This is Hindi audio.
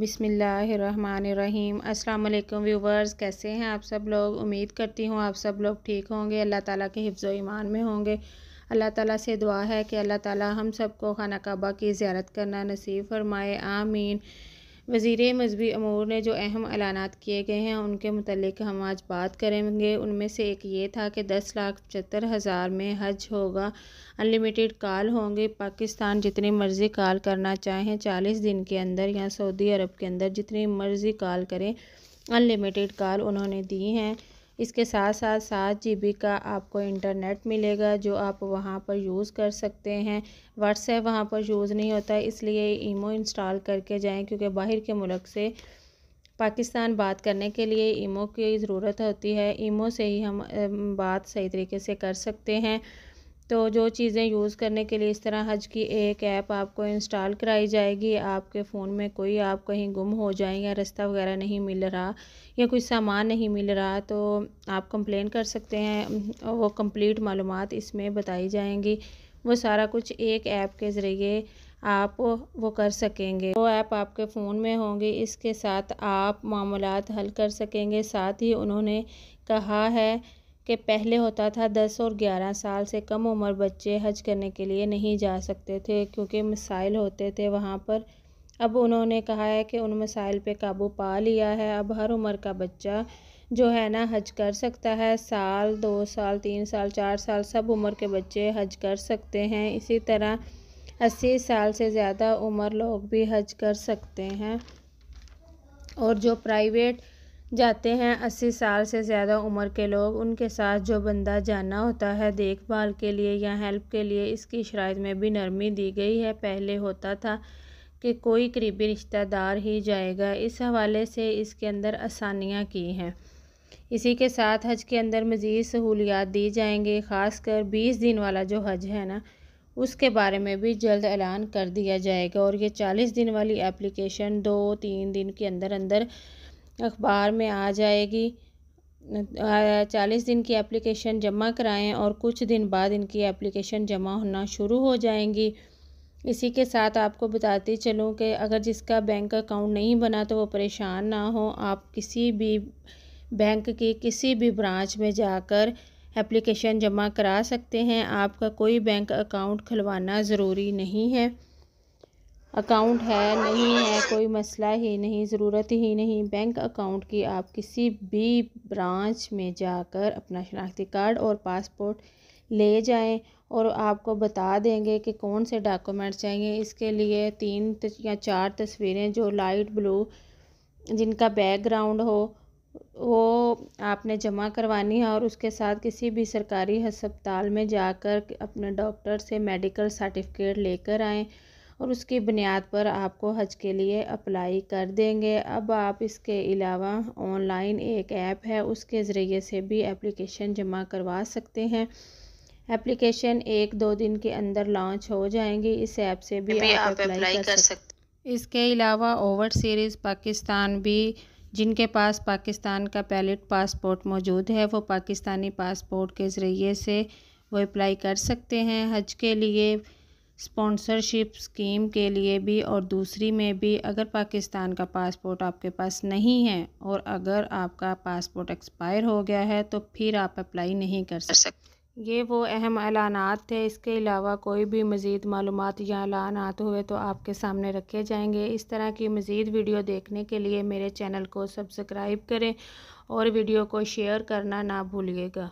बिसमीम अल्लाम व्यूवर्स कैसे हैं आप सब लोग उम्मीद करती हूँ आप सब लोग ठीक होंगे अल्लाह ताला के हिफ्ज़ ईमान में होंगे अल्लाह ताला से दुआ है कि अल्लाह ताला हम सबको खाना काबा की ज़्यारत करना नसीब फरमाए आमीन वज़ी मजहबी अमूर ने जो अहम ऐलाना किए गए हैं उनके मतलब हम आज बात करेंगे उनमें से एक ये था कि दस लाख पचहत्तर हज़ार में हज होगा अनलिमिटेड कॉल होंगे पाकिस्तान जितनी मर्ज़ी कॉल करना चाहें चालीस दिन के अंदर या सऊदी अरब के अंदर जितनी मर्ज़ी कॉल करें अनलिमिटेड कॉल उन्होंने दी हैं इसके साथ साथ सात जी का आपको इंटरनेट मिलेगा जो आप वहाँ पर यूज़ कर सकते हैं व्हाट्सएप वहाँ पर यूज़ नहीं होता इसलिए ईमो इंस्टॉल करके जाएं क्योंकि बाहर के मुल्क से पाकिस्तान बात करने के लिए ईमो की ज़रूरत होती है ईमो से ही हम बात सही तरीके से कर सकते हैं तो जो चीज़ें यूज़ करने के लिए इस तरह हज की एक ऐप आपको इंस्टॉल कराई जाएगी आपके फ़ोन में कोई आप कहीं गुम हो जाए या रास्ता वगैरह नहीं मिल रहा या कोई सामान नहीं मिल रहा तो आप कंप्लेन कर सकते हैं वो कंप्लीट मालूम इसमें बताई जाएंगी वो सारा कुछ एक ऐप के ज़रिए आप वो कर सकेंगे वो ऐप आपके फ़ोन में होंगी इसके साथ आप मामला हल कर सकेंगे साथ ही उन्होंने कहा है कि पहले होता था दस और ग्यारह साल से कम उम्र बच्चे हज करने के लिए नहीं जा सकते थे क्योंकि मिसाइल होते थे वहाँ पर अब उन्होंने कहा है कि उन मसाइल पे काबू पा लिया है अब हर उम्र का बच्चा जो है ना हज कर सकता है साल दो साल तीन साल चार साल सब उम्र के बच्चे हज कर सकते हैं इसी तरह अस्सी साल से ज़्यादा उम्र लोग भी हज कर सकते हैं और जो प्राइवेट जाते हैं अस्सी साल से ज़्यादा उम्र के लोग उनके साथ जो बंदा जाना होता है देखभाल के लिए या हेल्प के लिए इसकी शराइ में भी नरमी दी गई है पहले होता था कि कोई करीबी रिश्तेदार ही जाएगा इस हवाले से इसके अंदर आसानियाँ की हैं इसी के साथ हज के अंदर मज़ीद सहूलियात दी जाएंगी ख़ासकर बीस दिन वाला जो हज है ना उसके बारे में भी जल्द ऐलान कर दिया जाएगा और ये चालीस दिन वाली एप्लीकेशन दो तीन दिन के अंदर अंदर अखबार में आ जाएगी चालीस दिन की एप्लीकेशन जमा कराएं और कुछ दिन बाद इनकी एप्लीकेशन जमा होना शुरू हो जाएंगी इसी के साथ आपको बताती चलूँ कि अगर जिसका बैंक अकाउंट नहीं बना तो वो परेशान ना हो आप किसी भी बैंक की किसी भी ब्रांच में जाकर एप्लीकेशन जमा करा सकते हैं आपका कोई बैंक अकाउंट खुलवाना ज़रूरी नहीं है अकाउंट है नहीं है कोई मसला ही नहीं ज़रूरत ही नहीं बैंक अकाउंट की आप किसी भी ब्रांच में जाकर अपना शनाख्ती कार्ड और पासपोर्ट ले जाएं और आपको बता देंगे कि कौन से डॉक्यूमेंट चाहिए इसके लिए तीन या चार तस्वीरें जो लाइट ब्लू जिनका बैकग्राउंड हो वो आपने जमा करवानी है और उसके साथ किसी भी सरकारी हस्पताल में जाकर अपने डॉक्टर से मेडिकल सर्टिफिकेट लेकर आएँ और उसकी बुनियाद पर आपको हज के लिए अप्लाई कर देंगे अब आप इसके अलावा ऑनलाइन एक ऐप है उसके ज़रिए से भी एप्लीकेशन जमा करवा सकते हैं एप्लीकेशन एक दो दिन के अंदर लॉन्च हो जाएंगी इस ऐप से भी, भी आप, अप्लाई कर, कर सकते इसके अलावा ओवर सीरीज़ पाकिस्तान भी जिनके पास पाकिस्तान का पैलेट पासपोर्ट मौजूद है वो पाकिस्तानी पासपोर्ट के ज़रिए से वो अप्लाई कर सकते हैं हज के लिए स्पॉन्सरशिप स्कीम के लिए भी और दूसरी में भी अगर पाकिस्तान का पासपोर्ट आपके पास नहीं है और अगर आपका पासपोर्ट एक्सपायर हो गया है तो फिर आप अप्लाई नहीं कर सकते ये वो अहम ऐलाना थे इसके अलावा कोई भी मज़ीद मालूम या ऐलानात हुए तो आपके सामने रखे जाएंगे इस तरह की मज़ीद वीडियो देखने के लिए मेरे चैनल को सब्सक्राइब करें और वीडियो को शेयर करना ना भूलिएगा